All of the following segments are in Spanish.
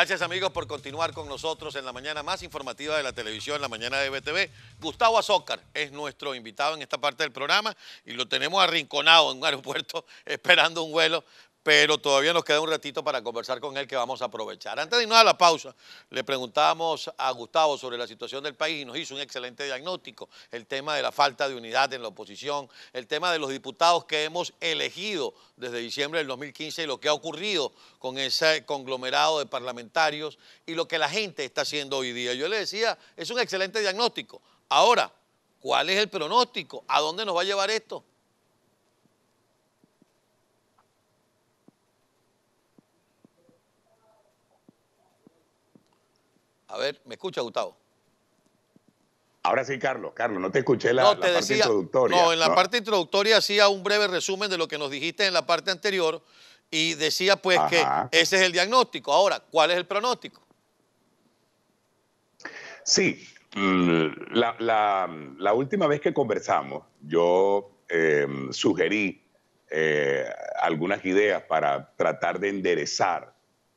Gracias amigos por continuar con nosotros en la mañana más informativa de la televisión, la mañana de BTV. Gustavo Azócar es nuestro invitado en esta parte del programa y lo tenemos arrinconado en un aeropuerto esperando un vuelo pero todavía nos queda un ratito para conversar con él que vamos a aprovechar. Antes de irnos a la pausa, le preguntábamos a Gustavo sobre la situación del país y nos hizo un excelente diagnóstico, el tema de la falta de unidad en la oposición, el tema de los diputados que hemos elegido desde diciembre del 2015 y lo que ha ocurrido con ese conglomerado de parlamentarios y lo que la gente está haciendo hoy día. Yo le decía, es un excelente diagnóstico. Ahora, ¿cuál es el pronóstico? ¿A dónde nos va a llevar esto? A ver, ¿me escucha, Gustavo? Ahora sí, Carlos. Carlos, no te escuché la, parte introductoria. No, en la parte introductoria hacía un breve resumen de lo que nos dijiste en la parte anterior y decía pues que ese es el diagnóstico. Ahora, ¿cuál es el pronóstico? Sí, mm, la, última vez que conversamos, yo em, sugerí eh, algunas ideas para tratar de enderezar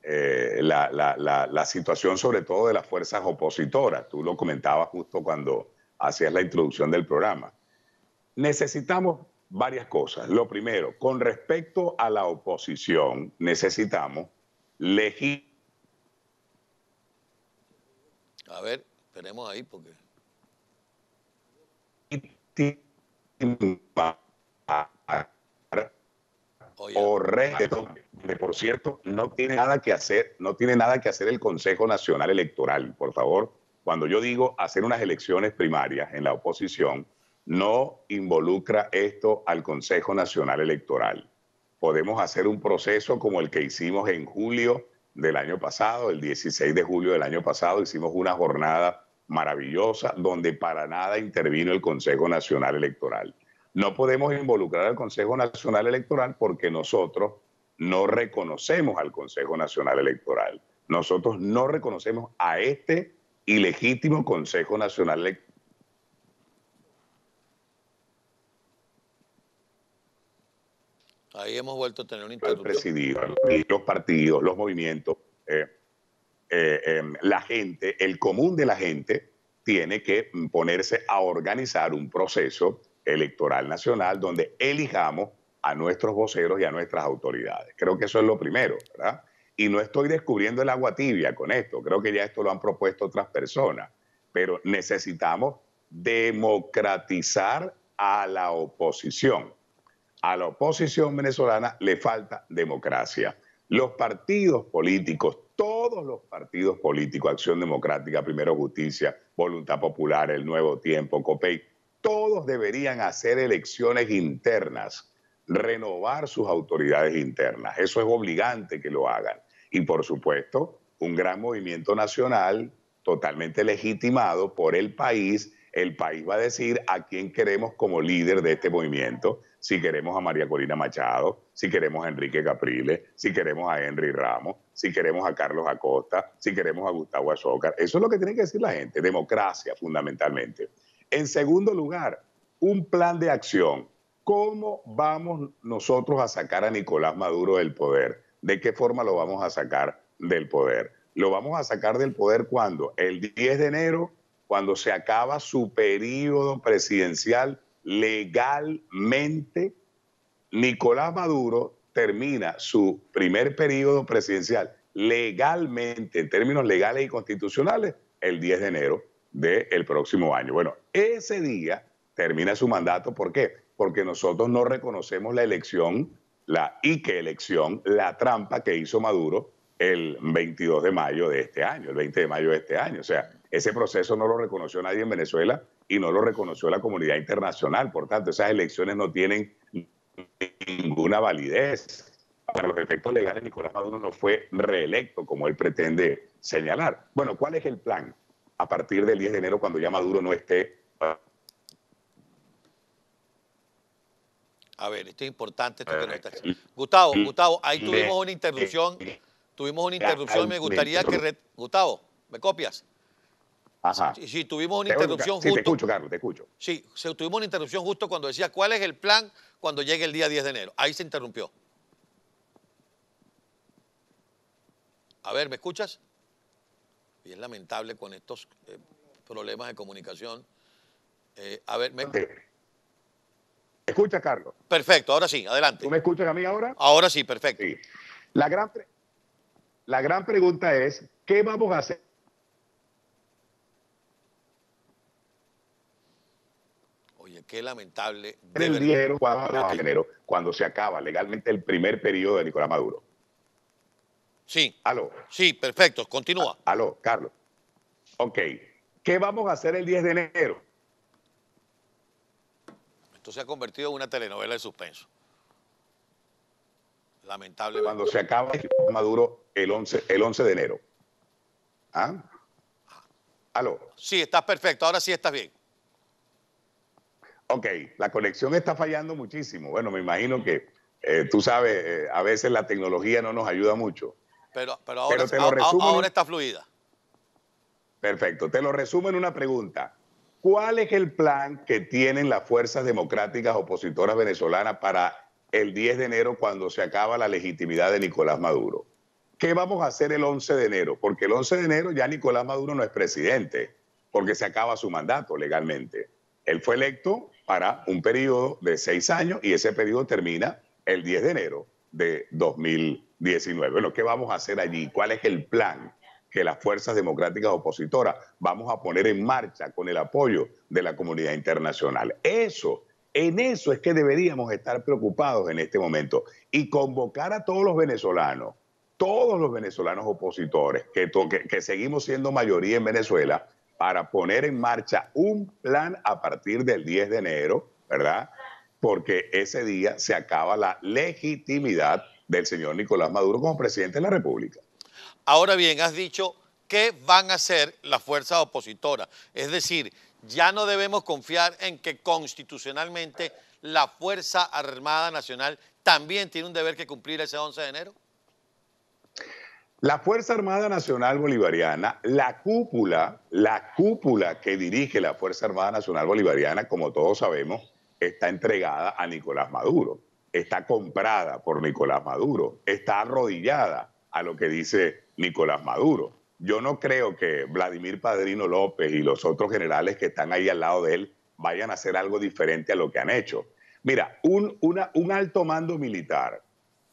eh, la, la, la, situación sobre todo de las fuerzas opositoras. Tú lo comentabas justo cuando hacías la introducción del programa. Necesitamos varias cosas. Lo primero, con respecto a la oposición, necesitamos elegir A ver, tenemos ahí porque por cierto, no tiene nada que hacer, no tiene nada que hacer el Consejo Nacional Electoral. Por favor, cuando yo digo hacer unas elecciones primarias en la oposición, no involucra esto al Consejo Nacional Electoral. Podemos hacer un proceso como el que hicimos en julio del año pasado, el 16 de julio del año pasado, hicimos una jornada maravillosa donde para nada intervino el Consejo Nacional Electoral. No podemos involucrar al Consejo Nacional Electoral porque nosotros no reconocemos al Consejo Nacional Electoral. Nosotros no reconocemos a este ilegítimo Consejo Nacional Electoral. Ahí hemos vuelto a tener un interrupción. los partidos, los movimientos, eh, eh, em, la gente, el común de la gente, tiene que ponerse a organizar un proceso Electoral Nacional, donde elijamos a nuestros voceros y a nuestras autoridades. Creo que eso es lo primero, ¿verdad? Y no estoy descubriendo el agua tibia con esto, creo que ya esto lo han propuesto otras personas, pero necesitamos democratizar a la oposición. A la oposición venezolana le falta democracia. Los partidos políticos, todos los partidos políticos, Acción Democrática, Primero Justicia, Voluntad Popular, El Nuevo Tiempo, COPEI, todos deberían hacer elecciones internas, renovar sus autoridades internas. Eso es obligante que lo hagan. Y por supuesto, un gran movimiento nacional totalmente legitimado por el país. El país va a decir a quién queremos como líder de este movimiento, si queremos a María Corina Machado, si queremos a Enrique Capriles, si queremos a Henry Ramos, si queremos a Carlos Acosta, si queremos a Gustavo Azócar. Eso es lo que tiene que decir la gente, democracia fundamentalmente. En segundo lugar, un plan de acción. ¿Cómo vamos nosotros a sacar a Nicolás Maduro del poder? ¿De qué forma lo vamos a sacar del poder? Lo vamos a sacar del poder cuando? El 10 de enero, cuando se acaba su periodo presidencial legalmente. Nicolás Maduro termina su primer periodo presidencial legalmente, en términos legales y constitucionales, el 10 de enero del el próximo año. Bueno, ese día termina su mandato. ¿Por qué? Porque nosotros no reconocemos la elección, la que elección, la trampa que hizo Maduro el 22 de mayo de este año, el 20 de mayo de este año. O sea, ese proceso no lo reconoció nadie en Venezuela y no lo reconoció la comunidad internacional. Por tanto, esas elecciones no tienen ninguna validez. Para los efectos legales, Nicolás Maduro no fue reelecto como él pretende señalar. Bueno, ¿cuál es el plan? a partir del 10 de enero cuando ya Maduro no esté. A ver, esto es importante. Eh, Gustavo, eh, Gustavo, ahí eh, tuvimos una interrupción. Tuvimos una interrupción. Me gustaría que... Gustavo, ¿me copias? Ajá. Sí, tuvimos una interrupción justo. te escucho, Carlos, te escucho. Sí, tuvimos una interrupción justo cuando decía cuál es el plan cuando llegue el día 10 de enero. Ahí se interrumpió. A ver, ¿me escuchas? y es lamentable con estos eh, problemas de comunicación. Eh, a ver, me... Escucha, Carlos. Perfecto, ahora sí, adelante. ¿Tú me escuchas a mí ahora? Ahora sí, perfecto. La, gran la gran pregunta es, ¿qué vamos a hacer? Oye, qué lamentable. El cuando se acaba legalmente el primer periodo de Nicolás Maduro. Sí. Aló. Sí, perfecto, continúa. aló, Carlos. Ok. ¿Qué vamos a hacer el 10 de enero? Esto se ha convertido en una telenovela de suspenso. Lamentablemente. Cuando se acaba Maduro el 11, el 11 de enero. ¿Ah? Aló. Sí, estás perfecto, ahora sí estás bien. Ok, la conexión está fallando muchísimo. Bueno, me imagino que eh, tú sabes, eh, a veces la tecnología no nos ayuda mucho. Pero, ahora, ahora está fluida. Perfecto. Te lo resumo en una pregunta. ¿Cuál es el plan que tienen las fuerzas democráticas opositoras venezolanas para el 10 de enero cuando se acaba la legitimidad de Nicolás Maduro? ¿Qué vamos a hacer el 11 de enero? Porque el 11 de enero ya Nicolás Maduro no es presidente, porque se acaba su mandato legalmente. Él fue electo para un periodo de seis años y ese periodo termina el 10 de enero de 2019. Bueno, ¿qué vamos a hacer allí? ¿Cuál es el plan que las fuerzas democráticas opositoras vamos a poner en marcha con el apoyo de la comunidad internacional? Eso, en eso es que deberíamos estar preocupados en este momento y convocar a todos los venezolanos, todos los venezolanos opositores que, que, que seguimos siendo mayoría en Venezuela, para poner en marcha un plan a partir del 10 de enero, ¿verdad? porque ese día se acaba la legitimidad del señor Nicolás Maduro como presidente de la República. Ahora bien, has dicho qué van a hacer las fuerzas opositoras. Es decir, ya no debemos confiar en que constitucionalmente la Fuerza Armada Nacional también tiene un deber que cumplir ese 11 de enero. La Fuerza Armada Nacional Bolivariana, la cúpula, la cúpula que dirige la Fuerza Armada Nacional Bolivariana, como todos sabemos, está entregada a Nicolás Maduro, está comprada por Nicolás Maduro, está arrodillada a lo que dice Nicolás Maduro. Yo no creo que Vladimir Padrino López y los otros generales que están ahí al lado de él vayan a hacer algo diferente a lo que han hecho. Mira, un, un alto mando militar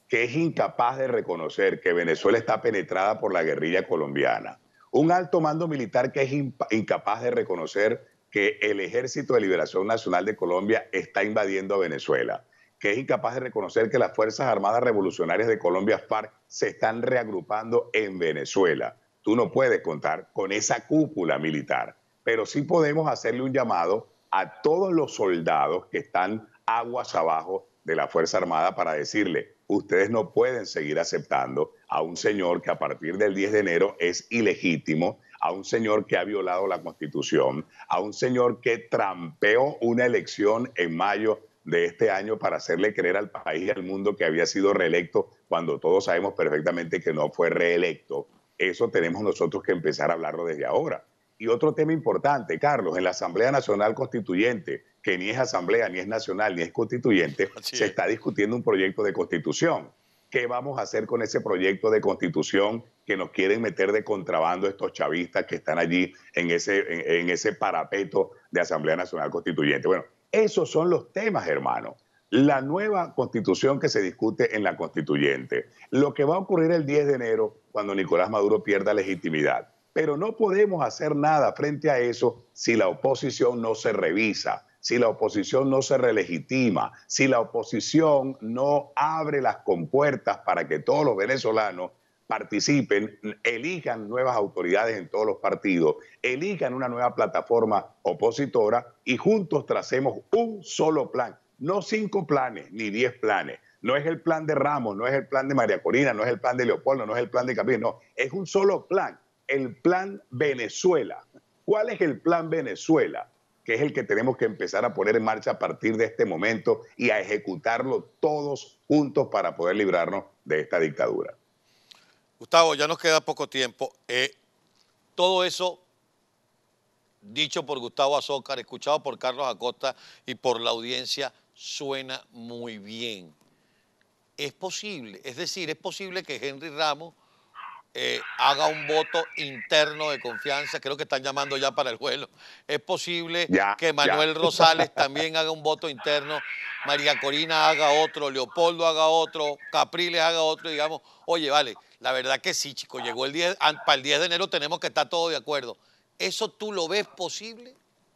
que es incapaz de reconocer que Venezuela está penetrada por la guerrilla colombiana, un alto mando militar que es incapaz de reconocer que el Ejército de Liberación Nacional de Colombia está invadiendo Venezuela, que es incapaz de reconocer que las Fuerzas Armadas Revolucionarias de Colombia, FARC, se están reagrupando en Venezuela. Tú no puedes contar con esa cúpula militar, pero sí podemos hacerle un llamado a todos los soldados que están aguas abajo de la Fuerza Armada para decirle, ustedes no pueden seguir aceptando a un señor que a partir del 10 de enero es ilegítimo a un señor que ha violado la constitución, a un señor que trampeó una elección en mayo de este año para hacerle creer al país y al mundo que había sido reelecto cuando todos sabemos perfectamente que no fue reelecto. Eso tenemos nosotros que empezar a hablarlo desde ahora. Y otro tema importante, Carlos, en la Asamblea Nacional Constituyente, que ni es asamblea, ni es nacional, ni es constituyente, se está discutiendo un proyecto de constitución. ¿Qué vamos a hacer con ese proyecto de constitución que nos quieren meter de contrabando estos chavistas que están allí en ese, en, ese parapeto de Asamblea Nacional Constituyente. Bueno, esos son los temas, hermano. La nueva constitución que se discute en la constituyente. Lo que va a ocurrir el 10 de enero cuando Nicolás Maduro pierda legitimidad. Pero no podemos hacer nada frente a eso si la oposición no se revisa, si la oposición no se relegitima, si la oposición no abre las compuertas para que todos los venezolanos participen, elijan nuevas autoridades en todos los partidos, elijan una nueva plataforma opositora y juntos tracemos un solo plan, no cinco planes ni diez planes. No es el plan de Ramos, no es el plan de María Corina, no es el plan de Leopoldo, no es el plan de Capri, no, es un solo plan, el plan Venezuela. ¿Cuál es el plan Venezuela? Que es el que tenemos que empezar a poner en marcha a partir de este momento y a ejecutarlo todos juntos para poder librarnos de esta dictadura. Gustavo, ya nos queda poco tiempo. Eh, todo eso dicho por Gustavo Azócar, escuchado por Carlos Acosta y por la audiencia, suena muy bien. Es posible, es decir, es posible que Henry Ramos eh, haga un voto interno de confianza, creo que están llamando ya para el vuelo. Es posible que Manuel Rosales también haga un voto interno, María Corina haga otro, Leopoldo haga otro, Capriles haga otro, digamos, oye, vale, la verdad que sí, chico, llegó el 10, para el 10 de enero tenemos que estar todos de acuerdo. ¿Eso tú lo ves posible?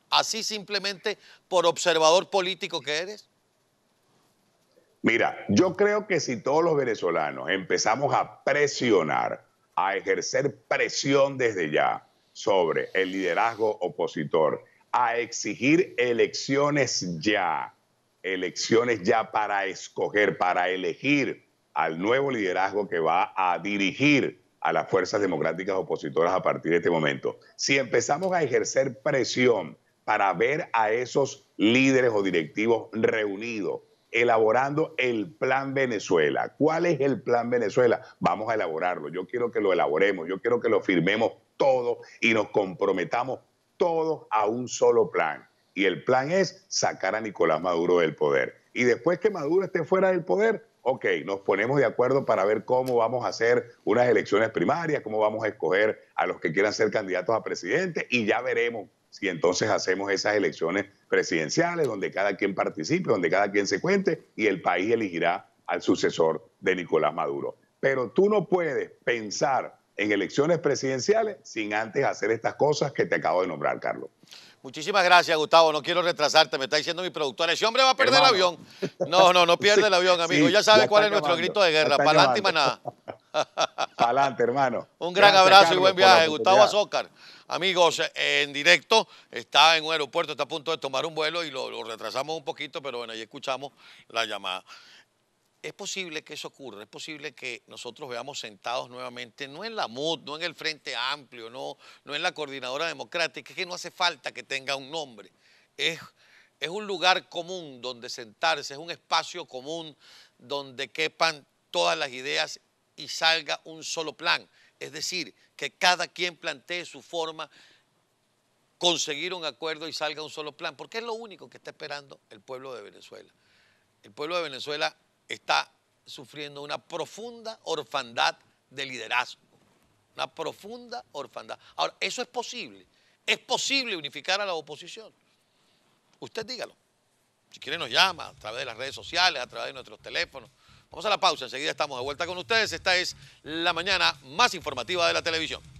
Así simplemente por observador político que eres. Mira, yo creo que si todos los venezolanos empezamos a presionar, a ejercer presión desde ya sobre el liderazgo opositor, a exigir elecciones ya, elecciones ya para escoger, para elegir al nuevo liderazgo que va a dirigir a las fuerzas democráticas opositoras a partir de este momento. Si empezamos a ejercer presión para ver a esos líderes o directivos reunidos, elaborando el plan Venezuela. ¿Cuál es el plan Venezuela? Vamos a elaborarlo. Yo quiero que lo elaboremos, yo quiero que lo firmemos todos y nos comprometamos todos a un solo plan. Y el plan es sacar a Nicolás Maduro del poder. Y después que Maduro esté fuera del poder, ok, nos ponemos de acuerdo para ver cómo vamos a hacer unas elecciones primarias, cómo vamos a escoger a los que quieran ser candidatos a presidente y ya veremos si entonces hacemos esas elecciones presidenciales donde cada quien participe, donde cada quien se cuente y el país elegirá al sucesor de Nicolás Maduro. Pero tú no puedes pensar en elecciones presidenciales sin antes hacer estas cosas que te acabo de nombrar, Carlos. Muchísimas gracias, Gustavo. No quiero retrasarte, me está diciendo mi productor. Ese hombre va a perder el avión. No, no, no pierde el avión, amigo. ya sabes cuál es nuestro grito de guerra. Para nada. Adelante, hermano. Un gran abrazo y buen viaje. Gustavo Azócar, amigos, en directo, está en un aeropuerto, está a punto de tomar un vuelo y lo, retrasamos un poquito, pero bueno, ahí escuchamos la llamada. Es posible que eso ocurra, es posible que nosotros veamos sentados nuevamente, no en la MUD, no en el Frente Amplio, no, no en la Coordinadora Democrática, es que no hace falta que tenga un nombre. Es, es un lugar común donde sentarse, es un espacio común donde quepan todas las ideas y salga un solo plan. Es decir, que cada quien plantee su forma, conseguir un acuerdo y salga un solo plan, porque es lo único que está esperando el pueblo de Venezuela. El pueblo de Venezuela está sufriendo una profunda orfandad de liderazgo, una profunda orfandad. Ahora, eso es posible. Es posible unificar a la oposición. Usted dígalo. Si quiere nos llama a través de las redes sociales, a través de nuestros teléfonos. Vamos a la pausa, enseguida estamos de vuelta con ustedes. Esta es la mañana más informativa de la televisión.